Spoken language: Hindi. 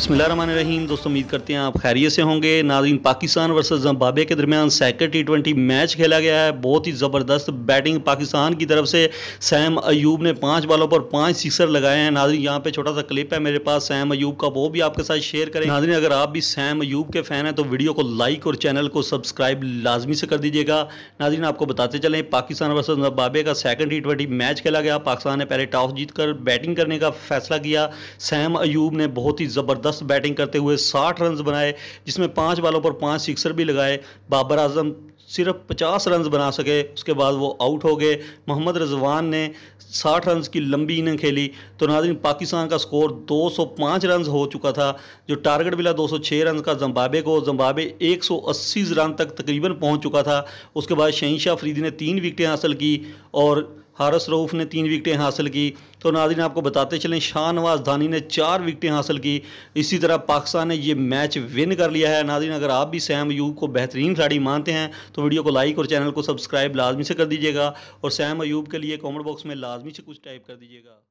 रहीम दोस्तों उम्मीद करते हैं आप खैरियत से होंगे नाजीन पाकिस्तान वर्सेस जम्बाबे के दरमियान सेकंड टी ट्वेंटी मैच खेला गया है बहुत ही ज़बरदस्त बैटिंग पाकिस्तान की तरफ से सैम अयूब ने पांच बॉलों पर पांच सिक्सर लगाए हैं नाजरीन यहाँ पे छोटा सा क्लिप है मेरे पास सैम अयूब का वो भी आपके साथ शेयर करें नाजरीन अगर आप भी सैम अयूब के फ़ैन हैं तो वीडियो को लाइक और चैनल को सब्सक्राइब लाजमी से कर दीजिएगा नाजरीन आपको बताते चलें पाकिस्तान वर्सेज जम्बाबे का सेकेंड टी ट्वेंटी मैच खेला गया पाकिस्तान ने पहले टॉस जीत कर बैटिंग करने का फैसला किया सैम अयूब ने बहुत ही ज़बरदस्त दस बैटिंग करते हुए साठ रन बनाए जिसमें पाँच बालों पर पाँच सिक्सर भी लगाए बाबर आजम सिर्फ पचास रन बना सके उसके बाद वो आउट हो गए मोहम्मद रजवान ने साठ रन की लंबी इनिंग खेली तो नाजरीन पाकिस्तान का स्कोर दो सौ पाँच रन हो चुका था जो टारगेट मिला दो सौ छः रन का जम्बाबे को जम्बाबे अस्सी रन तक तकरीबन पहुँच चुका था उसके बाद शहीन फरीदी ने तीन विकटें हासिल की और हारस रऊफ़ ने तीन विकटें हासिल की तो नाजिन आपको बताते चलें शाहनवाज धानी ने चार विकटें हासिल की इसी तरह पाकिस्तान ने ये मैच विन कर लिया है नाजिन अगर आप भी सैम अयूब को बेहतरीन खिलाड़ी मानते हैं तो वीडियो को लाइक और चैनल को सब्सक्राइब लाजमी से कर दीजिएगा और सैम अयूब के लिए कॉमेंट बॉक्स में लाजमी से कुछ टाइप कर दीजिएगा